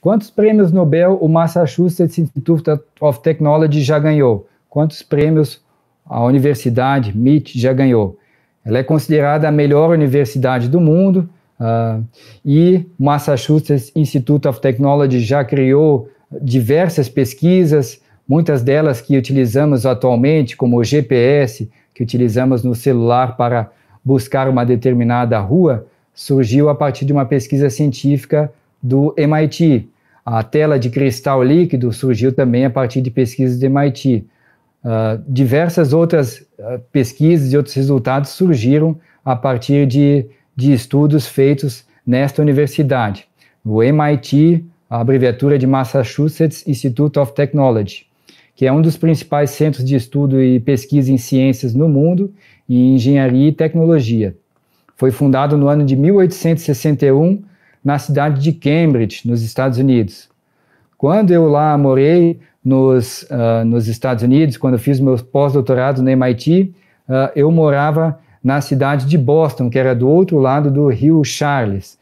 Quantos prêmios Nobel o Massachusetts Institute of Technology já ganhou? Quantos prêmios a Universidade MIT já ganhou? Ela é considerada a melhor universidade do mundo uh, e o Massachusetts Institute of Technology já criou diversas pesquisas, muitas delas que utilizamos atualmente, como o GPS, que utilizamos no celular para buscar uma determinada rua, surgiu a partir de uma pesquisa científica do MIT. A tela de cristal líquido surgiu também a partir de pesquisas do MIT. Uh, ah, diversas outras uh, pesquisas e outros resultados surgiram a partir de, de estudos feitos nesta universidade. O MIT, a abreviatura de Massachusetts Institute of Technology, que é um dos principais centros de estudo e pesquisa em ciências no mundo, e engenharia e tecnologia. Foi fundado no ano de 1861 na cidade de Cambridge, nos Estados Unidos. Quando eu lá morei nos, uh, nos Estados Unidos, quando eu fiz meu pós-doutorado no MIT, uh, ah, eu morava na cidade de Boston, que era do outro lado do Rio Charles.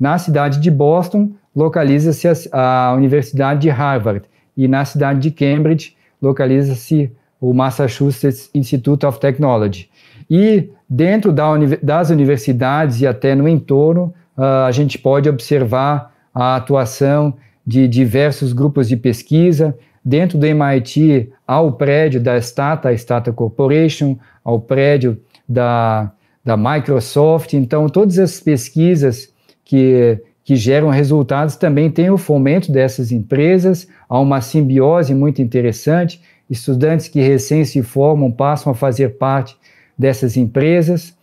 Na cidade de Boston localiza-se a, a Universidade de Harvard e na cidade de Cambridge localiza-se o Massachusetts Institute of Technology. E dentro da, das universidades e até no entorno, ah, a gente pode observar a atuação de diversos grupos de pesquisa. Dentro do MIT, há o prédio da Stata, a Stata Corporation, ao prédio da, da Microsoft. Então, todas as pesquisas que, que geram resultados também têm o fomento dessas empresas. Há uma simbiose muito interessante. Estudantes que recém se formam passam a fazer parte dessas empresas.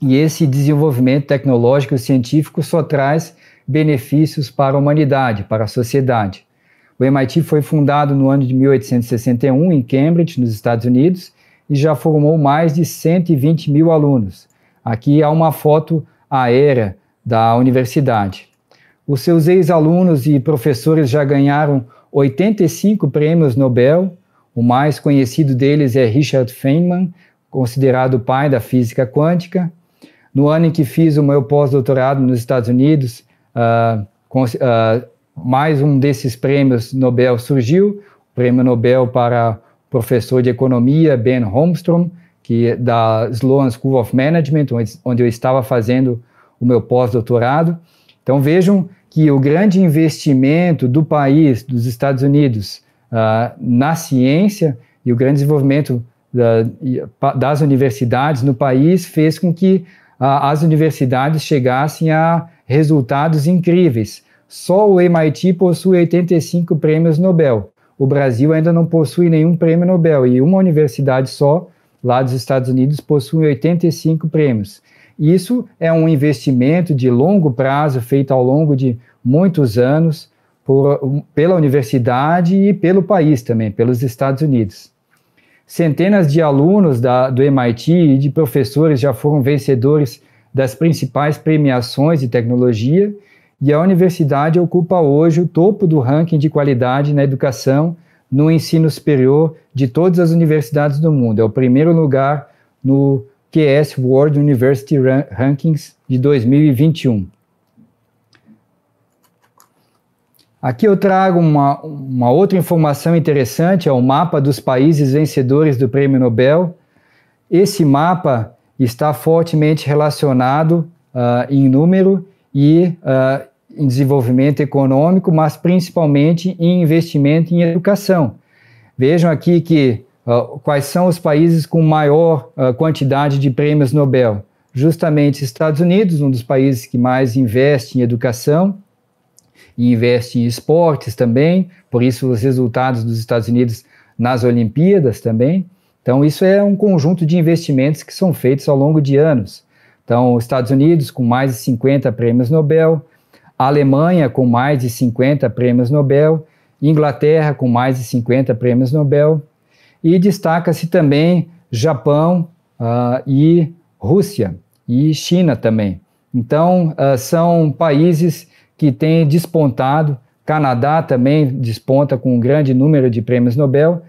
E esse desenvolvimento tecnológico e científico só traz benefícios para a humanidade, para a sociedade. O MIT foi fundado no ano de 1861 em Cambridge, nos Estados Unidos, e já formou mais de 120 mil alunos. Aqui há uma foto aérea da universidade. Os seus ex-alunos e professores já ganharam 85 prêmios Nobel. O mais conhecido deles é Richard Feynman, considerado o pai da física quântica. No ano em que fiz o meu pós-doutorado nos Estados Unidos, uh, com, uh, mais um desses prêmios Nobel surgiu, o prêmio Nobel para professor de economia Ben Holmstrom, que é da Sloan School of Management, onde eu estava fazendo o meu pós-doutorado. Então vejam que o grande investimento do país, dos Estados Unidos, uh, na ciência e o grande desenvolvimento da, das universidades no país fez com que as universidades chegassem a resultados incríveis. Só o MIT possui 85 prêmios Nobel. O Brasil ainda não possui nenhum prêmio Nobel e uma universidade só, lá dos Estados Unidos, possui 85 prêmios. Isso é um investimento de longo prazo feito ao longo de muitos anos por, pela universidade e pelo país também, pelos Estados Unidos. Centenas de alunos da, do MIT e de professores já foram vencedores das principais premiações de tecnologia, e a universidade ocupa hoje o topo do ranking de qualidade na educação no ensino superior de todas as universidades do mundo. É o primeiro lugar no QS World University Rankings de 2021. Aqui eu trago uma, uma outra informação interessante, é o mapa dos países vencedores do Prêmio Nobel. Esse mapa está fortemente relacionado uh, em número e uh, em desenvolvimento econômico, mas principalmente em investimento em educação. Vejam aqui que uh, quais são os países com maior quantidade de prêmios Nobel? Justamente Estados Unidos, um dos países que mais investe em educação, e investe em esportes também, por isso os resultados dos Estados Unidos nas Olimpíadas também. Então, isso é um conjunto de investimentos que são feitos ao longo de anos. Então, os Estados Unidos com mais de 50 prêmios Nobel, a Alemanha com mais de 50 prêmios Nobel, Inglaterra com mais de 50 prêmios Nobel, e destaca-se também Japão uh, e Rússia e China também. Então, uh, são países que tem despontado. Canadá também desponta com um grande número de prêmios Nobel.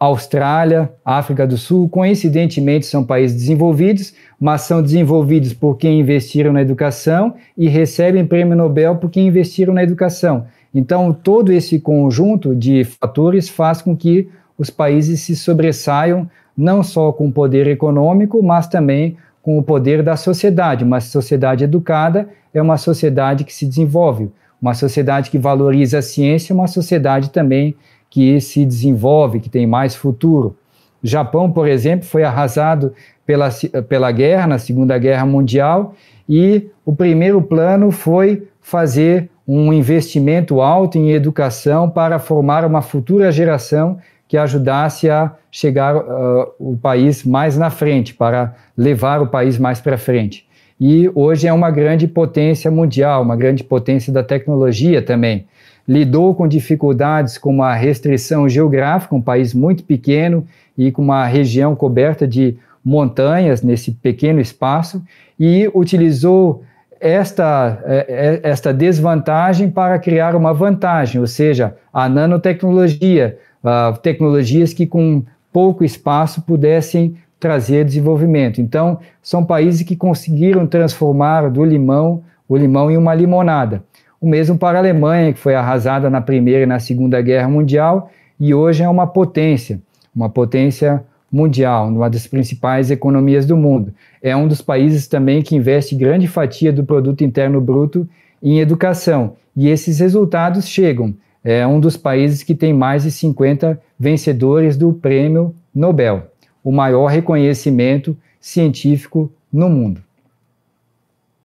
Austrália, África do Sul, coincidentemente são países desenvolvidos, mas são desenvolvidos porque investiram na educação e recebem prêmio Nobel porque investiram na educação. Então, todo esse conjunto de fatores faz com que os países se sobressaiam não só com poder econômico, mas também com o poder da sociedade. Uma sociedade educada é uma sociedade que se desenvolve, uma sociedade que valoriza a ciência, uma sociedade também que se desenvolve, que tem mais futuro. O Japão, por exemplo, foi arrasado pela, pela guerra, na Segunda Guerra Mundial, e o primeiro plano foi fazer um investimento alto em educação para formar uma futura geração que ajudasse a chegar uh, o país mais na frente, para levar o país mais para frente. E hoje é uma grande potência mundial, uma grande potência da tecnologia também. Lidou com dificuldades como a restrição geográfica, um país muito pequeno e com uma região coberta de montanhas nesse pequeno espaço, e utilizou esta, eh, eh, esta desvantagem para criar uma vantagem, ou seja, a nanotecnologia, ah, tecnologias que com pouco espaço pudessem trazer desenvolvimento. Então, são países que conseguiram transformar do limão o limão em uma limonada. O mesmo para a Alemanha, que foi arrasada na Primeira e na Segunda Guerra Mundial e hoje é uma potência, uma potência mundial, uma das principais economias do mundo. É um dos países também que investe grande fatia do produto interno bruto em educação, e esses resultados chegam é um dos países que tem mais de 50 vencedores do Prêmio Nobel, o maior reconhecimento científico no mundo.